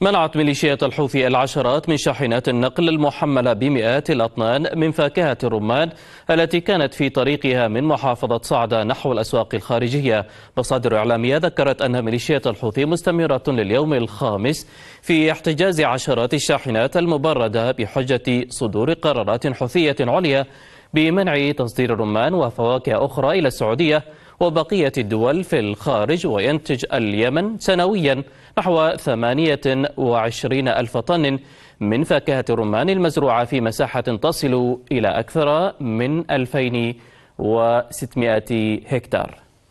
منعت ميليشيات الحوثي العشرات من شاحنات النقل المحملة بمئات الأطنان من فاكهة الرمان التي كانت في طريقها من محافظة صعدة نحو الأسواق الخارجية مصادر إعلامية ذكرت أن ميليشيات الحوثي مستمرة لليوم الخامس في احتجاز عشرات الشاحنات المبردة بحجة صدور قرارات حوثية عليا بمنع تصدير الرمان وفواكه أخرى إلى السعودية وبقية الدول في الخارج وينتج اليمن سنويا نحو 28 ألف طن من فاكهة الرمان المزروعة في مساحة تصل إلى أكثر من 2600 هكتار